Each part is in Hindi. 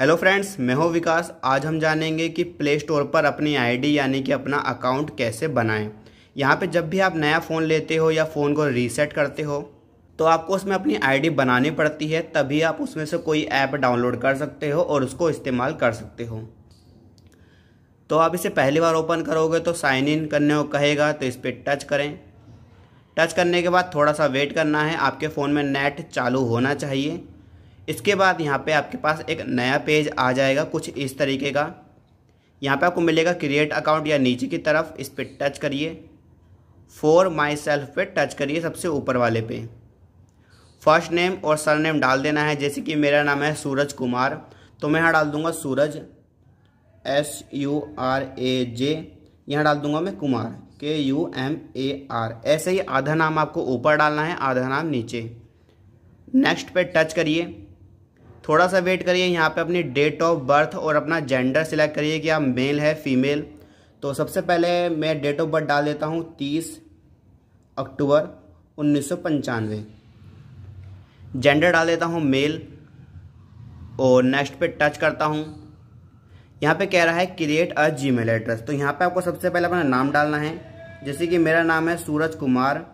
हेलो फ्रेंड्स मैं हूं विकास आज हम जानेंगे कि प्ले स्टोर पर अपनी आईडी यानी कि अपना अकाउंट कैसे बनाएं यहाँ पे जब भी आप नया फ़ोन लेते हो या फ़ोन को रीसेट करते हो तो आपको उसमें अपनी आईडी बनानी पड़ती है तभी आप उसमें से कोई ऐप डाउनलोड कर सकते हो और उसको इस्तेमाल कर सकते हो तो आप इसे पहली बार ओपन करोगे तो साइन इन करने को कहेगा तो इस पर टच करें टच करने के बाद थोड़ा सा वेट करना है आपके फ़ोन में नेट चालू होना चाहिए इसके बाद यहाँ पे आपके पास एक नया पेज आ जाएगा कुछ इस तरीके का यहाँ पे आपको मिलेगा क्रिएट अकाउंट या नीचे की तरफ इस पर टच करिए फोर माई सेल्फ पे टच करिए सबसे ऊपर वाले पे फर्स्ट नेम और सर नेम डाल देना है जैसे कि मेरा नाम है सूरज कुमार तो मैं यहाँ डाल दूँगा Suraj S U R A J यहाँ डाल दूंगा मैं कुमार के यू एम ए आर ऐसे ही आधा नाम आपको ऊपर डालना है आधा नाम नीचे नेक्स्ट पे टच करिए थोड़ा सा वेट करिए यहाँ पे अपनी डेट ऑफ बर्थ और अपना जेंडर सिलेक्ट करिए कि आप मेल है फीमेल तो सबसे पहले मैं डेट ऑफ बर्थ डाल देता हूँ तीस अक्टूबर उन्नीस जेंडर डाल देता हूँ मेल और नेक्स्ट पे टच करता हूँ यहाँ पे कह रहा है create a Gmail address तो यहाँ पे आपको सबसे पहले अपना नाम डालना है जैसे कि मेरा नाम है सूरज कुमार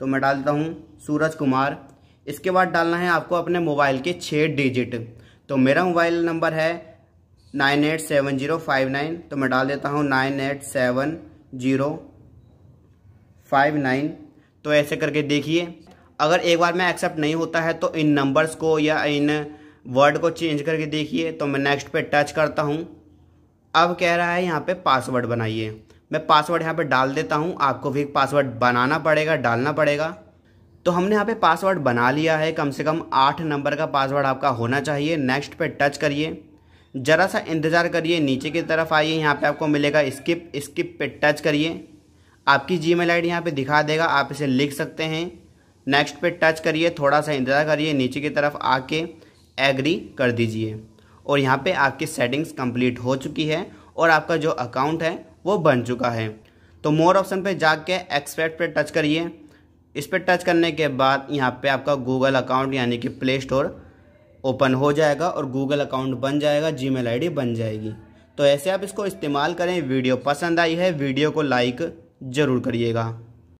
तो मैं डालता हूँ सूरज कुमार इसके बाद डालना है आपको अपने मोबाइल के छः डिजिट तो मेरा मोबाइल नंबर है nine eight seven zero five nine तो मैं डाल देता हूँ nine eight seven zero five nine तो ऐसे करके देखिए अगर एक बार में एक्सेप्ट नहीं होता है तो इन नंबर्स को या इन वर्ड को चेंज करके देखिए तो मैं नेक्स्ट पे टच करता हूँ अब कह रहा है यहाँ पे पासवर्ड बनाइए मैं पासवर्ड यहाँ पे डाल देता हूँ आपको भी पासवर्ड बनाना पड़ेगा डालना पड़ेगा तो हमने यहाँ पे पासवर्ड बना लिया है कम से कम आठ नंबर का पासवर्ड आपका होना चाहिए नेक्स्ट पे टच करिए ज़रा सा इंतज़ार करिए नीचे की तरफ आइए यहाँ पे आपको मिलेगा स्किप स्किप पे टच करिए आपकी जी मेल आई डी यहाँ पर दिखा देगा आप इसे लिख सकते हैं नेक्स्ट पे टच करिए थोड़ा सा इंतज़ार करिए नीचे की तरफ आके एग्री कर दीजिए और यहाँ पे आपकी सेटिंग्स कंप्लीट हो चुकी है और आपका जो अकाउंट है वो बन चुका है तो मोर ऑप्शन पे जाके एक्सपेक्ट पे टच करिए इस पर टच करने के बाद यहाँ पे आपका गूगल अकाउंट यानी कि प्ले स्टोर ओपन हो जाएगा और गूगल अकाउंट बन जाएगा जी मेल बन जाएगी तो ऐसे आप इसको इस्तेमाल करें वीडियो पसंद आई है वीडियो को लाइक ज़रूर करिएगा